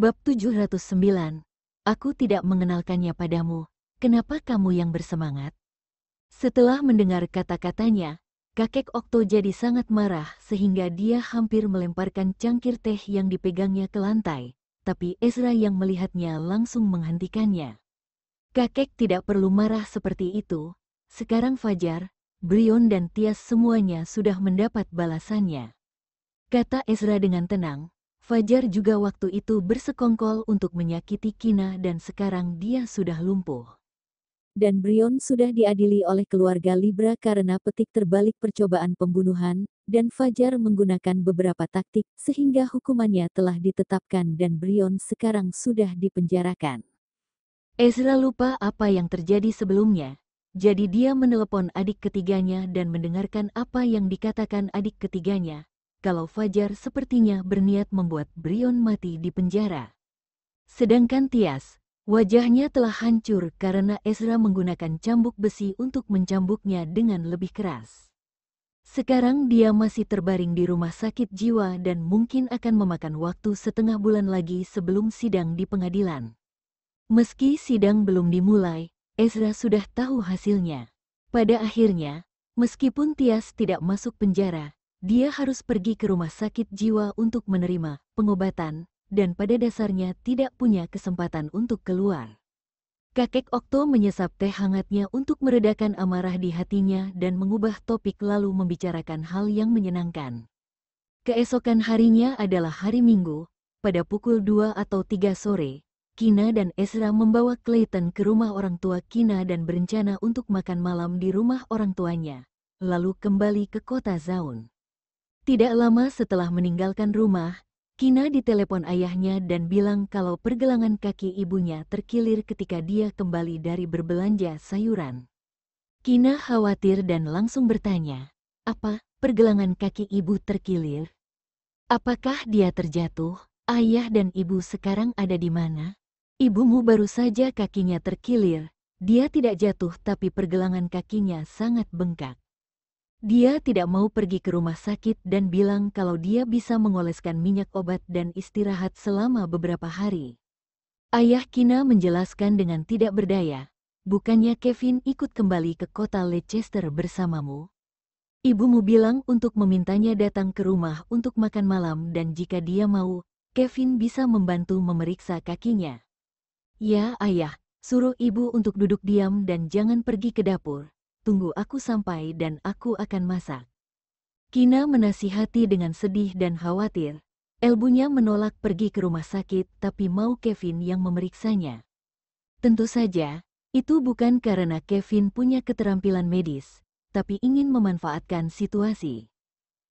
Bab 709 Aku tidak mengenalkannya padamu, kenapa kamu yang bersemangat? Setelah mendengar kata-katanya, kakek Okto jadi sangat marah sehingga dia hampir melemparkan cangkir teh yang dipegangnya ke lantai, tapi Ezra yang melihatnya langsung menghentikannya. Kakek tidak perlu marah seperti itu, sekarang Fajar, Brion dan Tias semuanya sudah mendapat balasannya. Kata Ezra dengan tenang, Fajar juga waktu itu bersekongkol untuk menyakiti Kina dan sekarang dia sudah lumpuh. Dan Brion sudah diadili oleh keluarga Libra karena petik terbalik percobaan pembunuhan, dan Fajar menggunakan beberapa taktik sehingga hukumannya telah ditetapkan dan Brion sekarang sudah dipenjarakan. Ezra lupa apa yang terjadi sebelumnya, jadi dia menelepon adik ketiganya dan mendengarkan apa yang dikatakan adik ketiganya, kalau Fajar sepertinya berniat membuat Brion mati di penjara. Sedangkan Tias, wajahnya telah hancur karena Ezra menggunakan cambuk besi untuk mencambuknya dengan lebih keras. Sekarang dia masih terbaring di rumah sakit jiwa dan mungkin akan memakan waktu setengah bulan lagi sebelum sidang di pengadilan. Meski sidang belum dimulai, Ezra sudah tahu hasilnya. Pada akhirnya, meskipun Tias tidak masuk penjara, dia harus pergi ke rumah sakit jiwa untuk menerima pengobatan, dan pada dasarnya tidak punya kesempatan untuk keluar. Kakek Okto menyesap teh hangatnya untuk meredakan amarah di hatinya dan mengubah topik lalu membicarakan hal yang menyenangkan. Keesokan harinya adalah hari Minggu, pada pukul 2 atau 3 sore, Kina dan Ezra membawa Clayton ke rumah orang tua Kina dan berencana untuk makan malam di rumah orang tuanya, lalu kembali ke kota Zaun. Tidak lama setelah meninggalkan rumah, Kina ditelepon ayahnya dan bilang kalau pergelangan kaki ibunya terkilir ketika dia kembali dari berbelanja sayuran. Kina khawatir dan langsung bertanya, apa pergelangan kaki ibu terkilir? Apakah dia terjatuh? Ayah dan ibu sekarang ada di mana? Ibumu baru saja kakinya terkilir. Dia tidak jatuh tapi pergelangan kakinya sangat bengkak. Dia tidak mau pergi ke rumah sakit dan bilang kalau dia bisa mengoleskan minyak obat dan istirahat selama beberapa hari. Ayah Kina menjelaskan dengan tidak berdaya, bukannya Kevin ikut kembali ke kota Leicester bersamamu? Ibumu bilang untuk memintanya datang ke rumah untuk makan malam dan jika dia mau, Kevin bisa membantu memeriksa kakinya. Ya ayah, suruh ibu untuk duduk diam dan jangan pergi ke dapur tunggu aku sampai dan aku akan masak. Kina menasihati dengan sedih dan khawatir. Elbunya menolak pergi ke rumah sakit tapi mau Kevin yang memeriksanya. Tentu saja, itu bukan karena Kevin punya keterampilan medis, tapi ingin memanfaatkan situasi.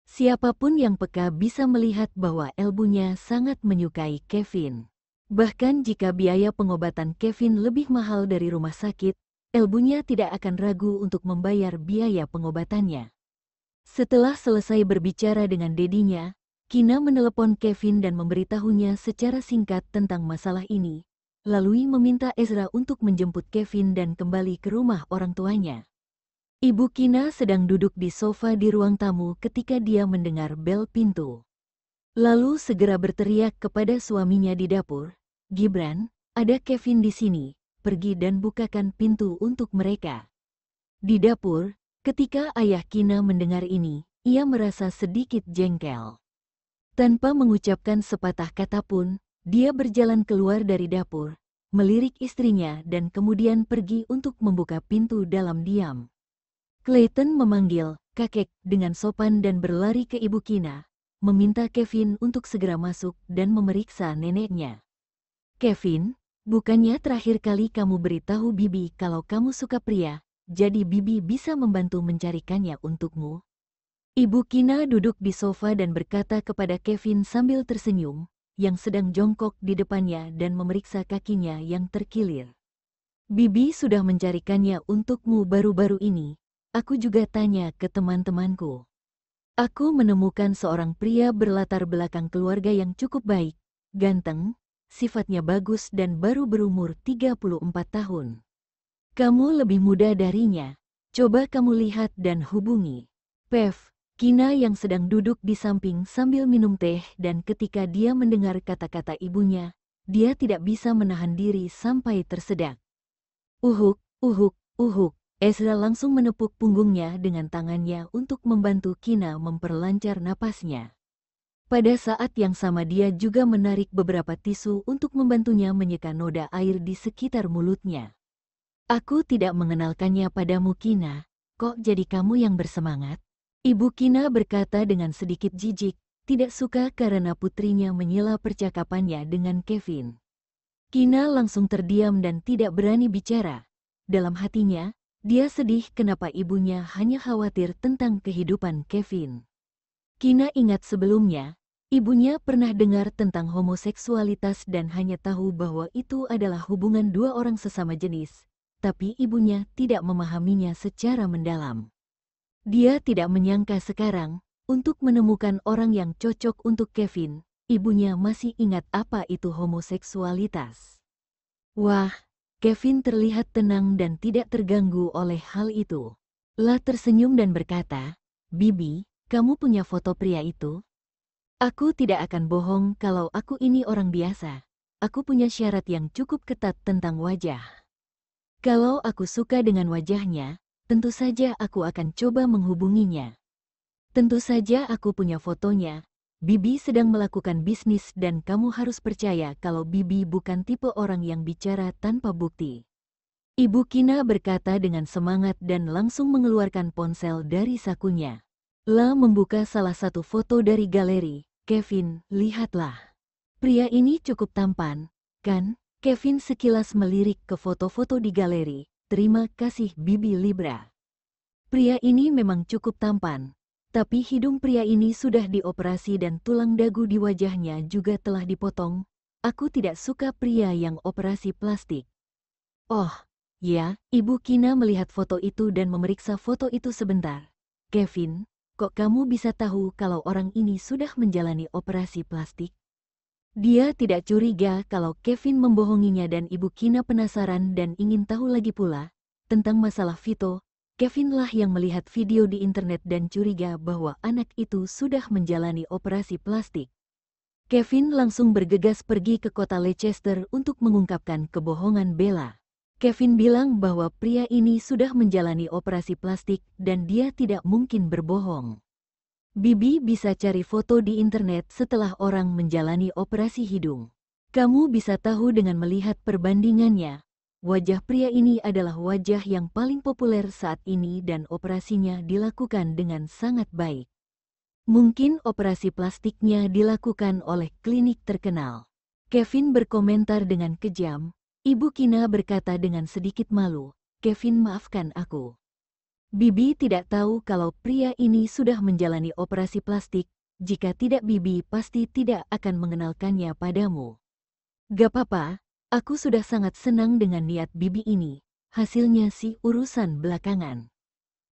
Siapapun yang peka bisa melihat bahwa Elbunya sangat menyukai Kevin. Bahkan jika biaya pengobatan Kevin lebih mahal dari rumah sakit, Elbunya tidak akan ragu untuk membayar biaya pengobatannya. Setelah selesai berbicara dengan dedinya, Kina menelepon Kevin dan memberitahunya secara singkat tentang masalah ini, lalu meminta Ezra untuk menjemput Kevin dan kembali ke rumah orang tuanya. Ibu Kina sedang duduk di sofa di ruang tamu ketika dia mendengar bel pintu. Lalu segera berteriak kepada suaminya di dapur, Gibran, ada Kevin di sini, pergi dan bukakan pintu untuk mereka. Di dapur, ketika ayah Kina mendengar ini, ia merasa sedikit jengkel. Tanpa mengucapkan sepatah kata pun, dia berjalan keluar dari dapur, melirik istrinya dan kemudian pergi untuk membuka pintu dalam diam. Clayton memanggil, kakek, dengan sopan dan berlari ke ibu Kina, meminta Kevin untuk segera masuk dan memeriksa neneknya. Kevin, Bukannya terakhir kali kamu beritahu Bibi kalau kamu suka pria, jadi Bibi bisa membantu mencarikannya untukmu. Ibu Kina duduk di sofa dan berkata kepada Kevin sambil tersenyum, yang sedang jongkok di depannya dan memeriksa kakinya yang terkilir. Bibi sudah mencarikannya untukmu baru-baru ini. Aku juga tanya ke teman-temanku. Aku menemukan seorang pria berlatar belakang keluarga yang cukup baik, ganteng, sifatnya bagus dan baru berumur 34 tahun. Kamu lebih muda darinya. Coba kamu lihat dan hubungi. Pev, Kina yang sedang duduk di samping sambil minum teh dan ketika dia mendengar kata-kata ibunya, dia tidak bisa menahan diri sampai tersedak. Uhuk, uhuk, uhuk. Ezra langsung menepuk punggungnya dengan tangannya untuk membantu Kina memperlancar napasnya. Pada saat yang sama dia juga menarik beberapa tisu untuk membantunya menyeka noda air di sekitar mulutnya. Aku tidak mengenalkannya padamu Kina, kok jadi kamu yang bersemangat? Ibu Kina berkata dengan sedikit jijik, tidak suka karena putrinya menyela percakapannya dengan Kevin. Kina langsung terdiam dan tidak berani bicara. Dalam hatinya, dia sedih kenapa ibunya hanya khawatir tentang kehidupan Kevin. Kina ingat sebelumnya, ibunya pernah dengar tentang homoseksualitas dan hanya tahu bahwa itu adalah hubungan dua orang sesama jenis, tapi ibunya tidak memahaminya secara mendalam. Dia tidak menyangka sekarang, untuk menemukan orang yang cocok untuk Kevin, ibunya masih ingat apa itu homoseksualitas. Wah, Kevin terlihat tenang dan tidak terganggu oleh hal itu. La tersenyum dan berkata, Bibi, kamu punya foto pria itu? Aku tidak akan bohong kalau aku ini orang biasa. Aku punya syarat yang cukup ketat tentang wajah. Kalau aku suka dengan wajahnya, tentu saja aku akan coba menghubunginya. Tentu saja aku punya fotonya. Bibi sedang melakukan bisnis dan kamu harus percaya kalau Bibi bukan tipe orang yang bicara tanpa bukti. Ibu Kina berkata dengan semangat dan langsung mengeluarkan ponsel dari sakunya. La membuka salah satu foto dari galeri. Kevin, lihatlah. Pria ini cukup tampan, kan? Kevin sekilas melirik ke foto-foto di galeri. Terima kasih Bibi Libra. Pria ini memang cukup tampan, tapi hidung pria ini sudah dioperasi dan tulang dagu di wajahnya juga telah dipotong. Aku tidak suka pria yang operasi plastik. Oh, ya, Ibu Kina melihat foto itu dan memeriksa foto itu sebentar. Kevin, kok kamu bisa tahu kalau orang ini sudah menjalani operasi plastik? Dia tidak curiga kalau Kevin membohonginya dan Ibu Kina penasaran dan ingin tahu lagi pula tentang masalah Vito. Kevinlah yang melihat video di internet dan curiga bahwa anak itu sudah menjalani operasi plastik. Kevin langsung bergegas pergi ke kota Leicester untuk mengungkapkan kebohongan Bella. Kevin bilang bahwa pria ini sudah menjalani operasi plastik dan dia tidak mungkin berbohong. Bibi bisa cari foto di internet setelah orang menjalani operasi hidung. Kamu bisa tahu dengan melihat perbandingannya. Wajah pria ini adalah wajah yang paling populer saat ini dan operasinya dilakukan dengan sangat baik. Mungkin operasi plastiknya dilakukan oleh klinik terkenal. Kevin berkomentar dengan kejam, Ibu Kina berkata dengan sedikit malu, Kevin maafkan aku. Bibi tidak tahu kalau pria ini sudah menjalani operasi plastik, jika tidak Bibi pasti tidak akan mengenalkannya padamu. Gak apa-apa, aku sudah sangat senang dengan niat Bibi ini, hasilnya sih urusan belakangan.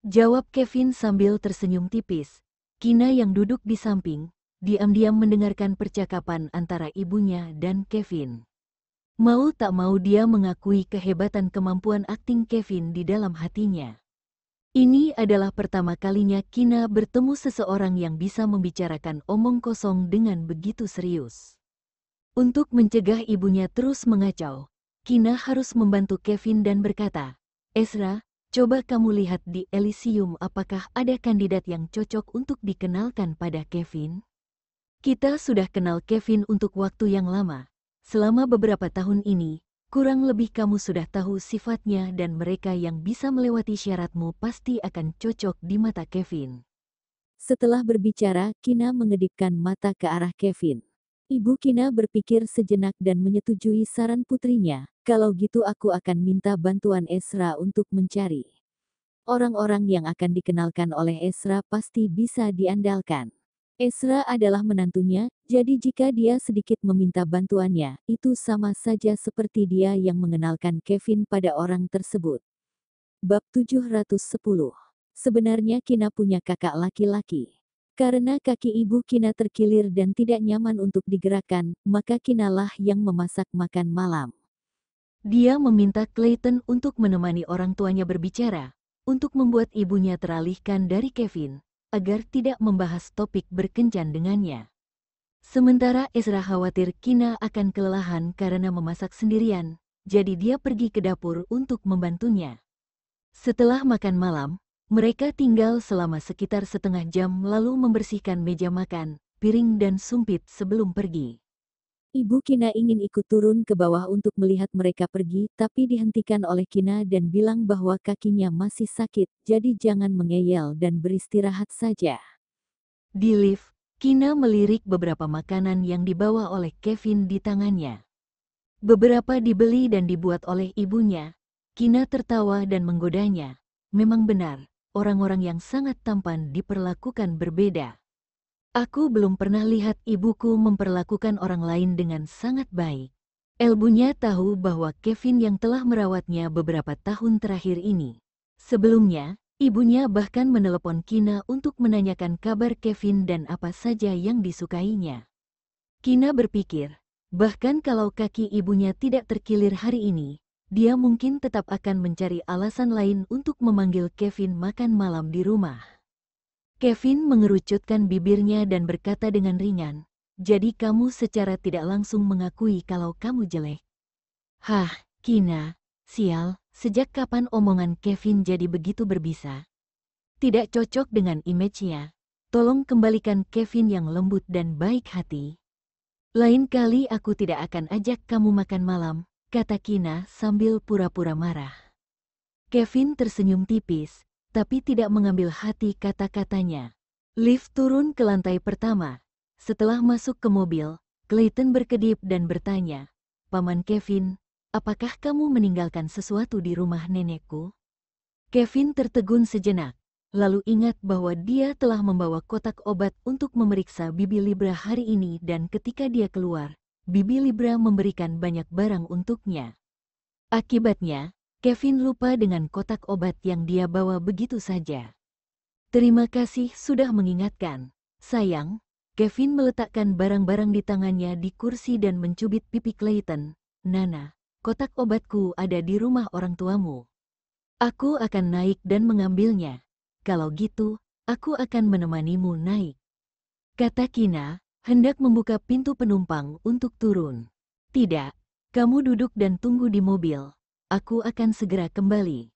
Jawab Kevin sambil tersenyum tipis. Kina yang duduk di samping, diam-diam mendengarkan percakapan antara ibunya dan Kevin. Mau tak mau dia mengakui kehebatan kemampuan akting Kevin di dalam hatinya. Ini adalah pertama kalinya Kina bertemu seseorang yang bisa membicarakan omong kosong dengan begitu serius. Untuk mencegah ibunya terus mengacau, Kina harus membantu Kevin dan berkata, Ezra, coba kamu lihat di Elysium apakah ada kandidat yang cocok untuk dikenalkan pada Kevin? Kita sudah kenal Kevin untuk waktu yang lama, Selama beberapa tahun ini, kurang lebih kamu sudah tahu sifatnya dan mereka yang bisa melewati syaratmu pasti akan cocok di mata Kevin. Setelah berbicara, Kina mengedipkan mata ke arah Kevin. Ibu Kina berpikir sejenak dan menyetujui saran putrinya, kalau gitu aku akan minta bantuan Esra untuk mencari. Orang-orang yang akan dikenalkan oleh Esra pasti bisa diandalkan. Esra adalah menantunya, jadi jika dia sedikit meminta bantuannya, itu sama saja seperti dia yang mengenalkan Kevin pada orang tersebut. Bab 710 Sebenarnya Kina punya kakak laki-laki. Karena kaki ibu Kina terkilir dan tidak nyaman untuk digerakkan, maka Kinalah yang memasak makan malam. Dia meminta Clayton untuk menemani orang tuanya berbicara, untuk membuat ibunya teralihkan dari Kevin agar tidak membahas topik berkencan dengannya. Sementara Ezra khawatir Kina akan kelelahan karena memasak sendirian, jadi dia pergi ke dapur untuk membantunya. Setelah makan malam, mereka tinggal selama sekitar setengah jam lalu membersihkan meja makan, piring dan sumpit sebelum pergi. Ibu Kina ingin ikut turun ke bawah untuk melihat mereka pergi, tapi dihentikan oleh Kina dan bilang bahwa kakinya masih sakit, jadi jangan mengeyel dan beristirahat saja. Di lift, Kina melirik beberapa makanan yang dibawa oleh Kevin di tangannya. Beberapa dibeli dan dibuat oleh ibunya. Kina tertawa dan menggodanya. Memang benar, orang-orang yang sangat tampan diperlakukan berbeda. Aku belum pernah lihat ibuku memperlakukan orang lain dengan sangat baik. Elbunya tahu bahwa Kevin yang telah merawatnya beberapa tahun terakhir ini. Sebelumnya, ibunya bahkan menelepon Kina untuk menanyakan kabar Kevin dan apa saja yang disukainya. Kina berpikir, bahkan kalau kaki ibunya tidak terkilir hari ini, dia mungkin tetap akan mencari alasan lain untuk memanggil Kevin makan malam di rumah. Kevin mengerucutkan bibirnya dan berkata dengan ringan, jadi kamu secara tidak langsung mengakui kalau kamu jelek. Hah, Kina, sial, sejak kapan omongan Kevin jadi begitu berbisa? Tidak cocok dengan image-nya. Tolong kembalikan Kevin yang lembut dan baik hati. Lain kali aku tidak akan ajak kamu makan malam, kata Kina sambil pura-pura marah. Kevin tersenyum tipis, tapi tidak mengambil hati kata-katanya. Lift turun ke lantai pertama. Setelah masuk ke mobil, Clayton berkedip dan bertanya, Paman Kevin, apakah kamu meninggalkan sesuatu di rumah nenekku? Kevin tertegun sejenak, lalu ingat bahwa dia telah membawa kotak obat untuk memeriksa bibi Libra hari ini dan ketika dia keluar, bibi Libra memberikan banyak barang untuknya. Akibatnya, Kevin lupa dengan kotak obat yang dia bawa begitu saja. Terima kasih sudah mengingatkan. Sayang, Kevin meletakkan barang-barang di tangannya di kursi dan mencubit pipi Clayton. Nana, kotak obatku ada di rumah orang tuamu. Aku akan naik dan mengambilnya. Kalau gitu, aku akan menemanimu naik. Kata Kina, hendak membuka pintu penumpang untuk turun. Tidak, kamu duduk dan tunggu di mobil aku akan segera kembali.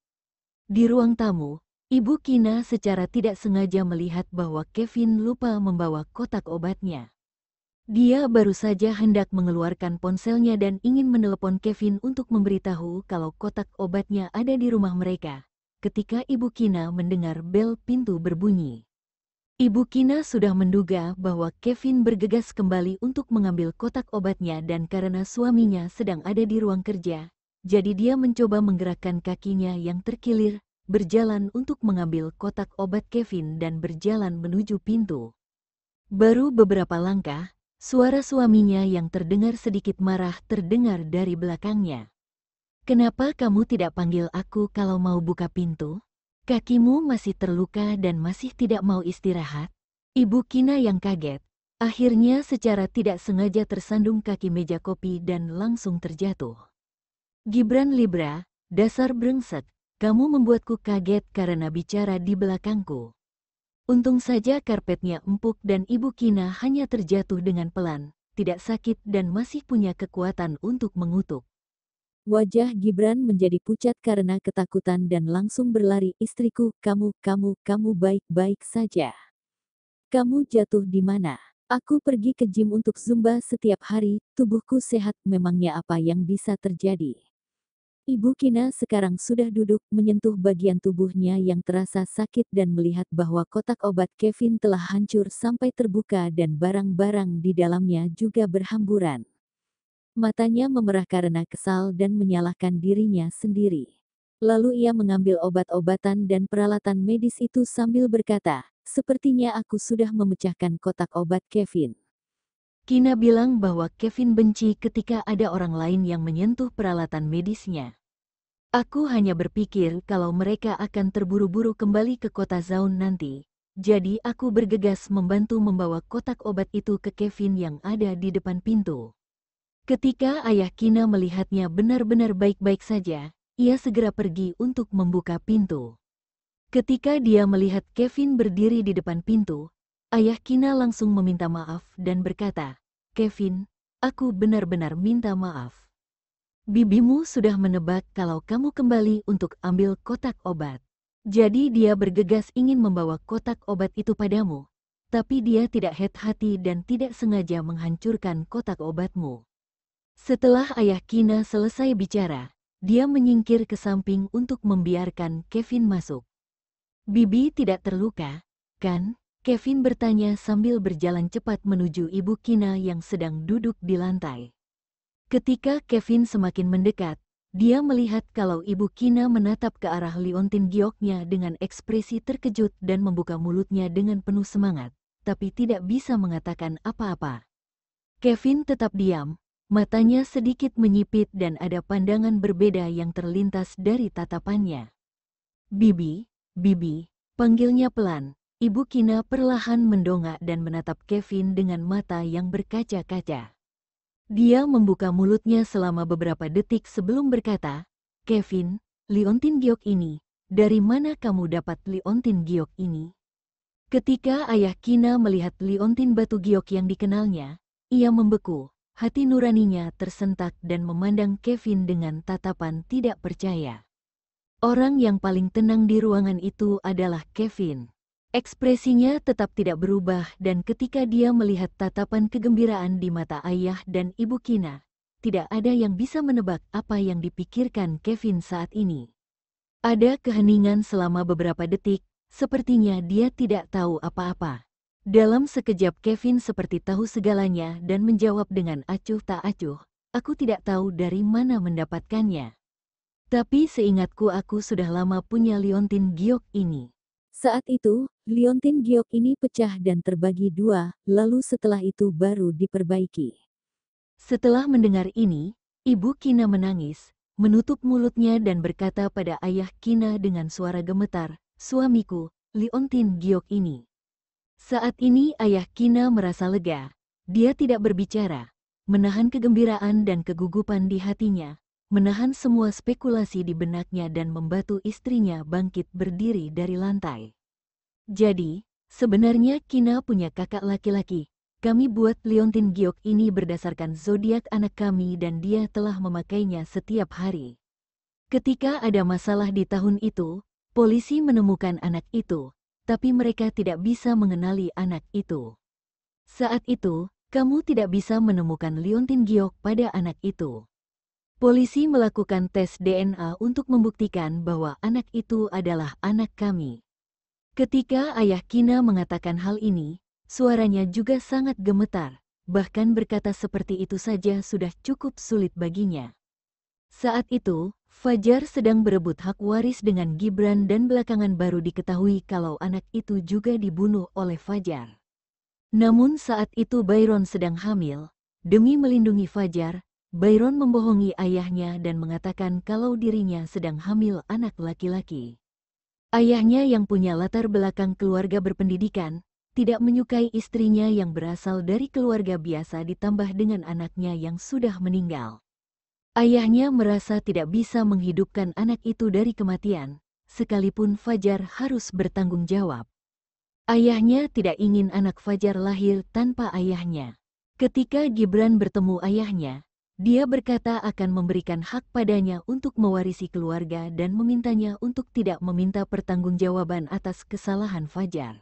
Di ruang tamu, Ibu Kina secara tidak sengaja melihat bahwa Kevin lupa membawa kotak obatnya. Dia baru saja hendak mengeluarkan ponselnya dan ingin menelepon Kevin untuk memberitahu kalau kotak obatnya ada di rumah mereka. Ketika Ibu Kina mendengar bel pintu berbunyi. Ibu Kina sudah menduga bahwa Kevin bergegas kembali untuk mengambil kotak obatnya dan karena suaminya sedang ada di ruang kerja, jadi dia mencoba menggerakkan kakinya yang terkilir, berjalan untuk mengambil kotak obat Kevin dan berjalan menuju pintu. Baru beberapa langkah, suara suaminya yang terdengar sedikit marah terdengar dari belakangnya. Kenapa kamu tidak panggil aku kalau mau buka pintu? Kakimu masih terluka dan masih tidak mau istirahat? Ibu Kina yang kaget, akhirnya secara tidak sengaja tersandung kaki meja kopi dan langsung terjatuh. Gibran Libra, dasar brengsek! kamu membuatku kaget karena bicara di belakangku. Untung saja karpetnya empuk dan Ibu Kina hanya terjatuh dengan pelan, tidak sakit dan masih punya kekuatan untuk mengutuk. Wajah Gibran menjadi pucat karena ketakutan dan langsung berlari, "Istriku, kamu, kamu, kamu baik-baik saja. Kamu jatuh di mana? Aku pergi ke gym untuk zumba setiap hari, tubuhku sehat, memangnya apa yang bisa terjadi?" Ibu Kina sekarang sudah duduk menyentuh bagian tubuhnya yang terasa sakit dan melihat bahwa kotak obat Kevin telah hancur sampai terbuka dan barang-barang di dalamnya juga berhamburan. Matanya memerah karena kesal dan menyalahkan dirinya sendiri. Lalu ia mengambil obat-obatan dan peralatan medis itu sambil berkata, sepertinya aku sudah memecahkan kotak obat Kevin. Kina bilang bahwa Kevin benci ketika ada orang lain yang menyentuh peralatan medisnya. Aku hanya berpikir kalau mereka akan terburu-buru kembali ke kota Zaun nanti. Jadi aku bergegas membantu membawa kotak obat itu ke Kevin yang ada di depan pintu. Ketika ayah Kina melihatnya benar-benar baik-baik saja, ia segera pergi untuk membuka pintu. Ketika dia melihat Kevin berdiri di depan pintu, Ayah Kina langsung meminta maaf dan berkata, Kevin, aku benar-benar minta maaf. Bibimu sudah menebak kalau kamu kembali untuk ambil kotak obat. Jadi dia bergegas ingin membawa kotak obat itu padamu. Tapi dia tidak hati-hati dan tidak sengaja menghancurkan kotak obatmu. Setelah ayah Kina selesai bicara, dia menyingkir ke samping untuk membiarkan Kevin masuk. Bibi tidak terluka, kan? Kevin bertanya sambil berjalan cepat menuju ibu Kina yang sedang duduk di lantai. Ketika Kevin semakin mendekat, dia melihat kalau ibu Kina menatap ke arah liontin gioknya dengan ekspresi terkejut dan membuka mulutnya dengan penuh semangat, tapi tidak bisa mengatakan apa-apa. Kevin tetap diam, matanya sedikit menyipit dan ada pandangan berbeda yang terlintas dari tatapannya. Bibi, Bibi, panggilnya pelan, Ibu Kina perlahan mendongak dan menatap Kevin dengan mata yang berkaca-kaca. Dia membuka mulutnya selama beberapa detik sebelum berkata, Kevin, liontin Giok ini, dari mana kamu dapat liontin Giok ini? Ketika ayah Kina melihat liontin Batu Giok yang dikenalnya, ia membeku, hati nuraninya tersentak dan memandang Kevin dengan tatapan tidak percaya. Orang yang paling tenang di ruangan itu adalah Kevin. Ekspresinya tetap tidak berubah dan ketika dia melihat tatapan kegembiraan di mata ayah dan ibu Kina, tidak ada yang bisa menebak apa yang dipikirkan Kevin saat ini. Ada keheningan selama beberapa detik, sepertinya dia tidak tahu apa-apa. Dalam sekejap Kevin seperti tahu segalanya dan menjawab dengan acuh tak acuh, aku tidak tahu dari mana mendapatkannya. Tapi seingatku aku sudah lama punya liontin giok ini. Saat itu, liontin giok ini pecah dan terbagi dua, lalu setelah itu baru diperbaiki. Setelah mendengar ini, ibu Kina menangis, menutup mulutnya dan berkata pada ayah Kina dengan suara gemetar, suamiku, liontin giok ini. Saat ini ayah Kina merasa lega. Dia tidak berbicara, menahan kegembiraan dan kegugupan di hatinya, menahan semua spekulasi di benaknya dan membantu istrinya bangkit berdiri dari lantai. Jadi, sebenarnya Kina punya kakak laki-laki. Kami buat Leontin Giok ini berdasarkan zodiak anak kami dan dia telah memakainya setiap hari. Ketika ada masalah di tahun itu, polisi menemukan anak itu, tapi mereka tidak bisa mengenali anak itu. Saat itu, kamu tidak bisa menemukan Leontin Giok pada anak itu. Polisi melakukan tes DNA untuk membuktikan bahwa anak itu adalah anak kami. Ketika ayah Kina mengatakan hal ini, suaranya juga sangat gemetar, bahkan berkata seperti itu saja sudah cukup sulit baginya. Saat itu, Fajar sedang berebut hak waris dengan Gibran dan belakangan baru diketahui kalau anak itu juga dibunuh oleh Fajar. Namun saat itu Byron sedang hamil, demi melindungi Fajar, Byron membohongi ayahnya dan mengatakan kalau dirinya sedang hamil anak laki-laki. Ayahnya yang punya latar belakang keluarga berpendidikan, tidak menyukai istrinya yang berasal dari keluarga biasa ditambah dengan anaknya yang sudah meninggal. Ayahnya merasa tidak bisa menghidupkan anak itu dari kematian, sekalipun Fajar harus bertanggung jawab. Ayahnya tidak ingin anak Fajar lahir tanpa ayahnya. Ketika Gibran bertemu ayahnya, dia berkata akan memberikan hak padanya untuk mewarisi keluarga dan memintanya untuk tidak meminta pertanggungjawaban atas kesalahan Fajar.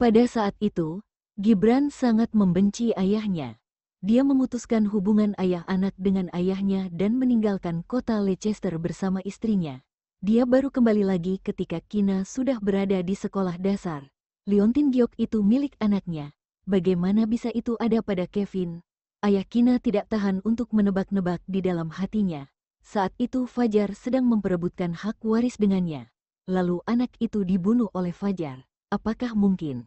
Pada saat itu, Gibran sangat membenci ayahnya. Dia memutuskan hubungan ayah anak dengan ayahnya dan meninggalkan kota Leicester bersama istrinya. Dia baru kembali lagi ketika Kina sudah berada di sekolah dasar. Leontin Giok itu milik anaknya. Bagaimana bisa itu ada pada Kevin, Ayah Kina tidak tahan untuk menebak-nebak di dalam hatinya. Saat itu Fajar sedang memperebutkan hak waris dengannya. Lalu anak itu dibunuh oleh Fajar. Apakah mungkin?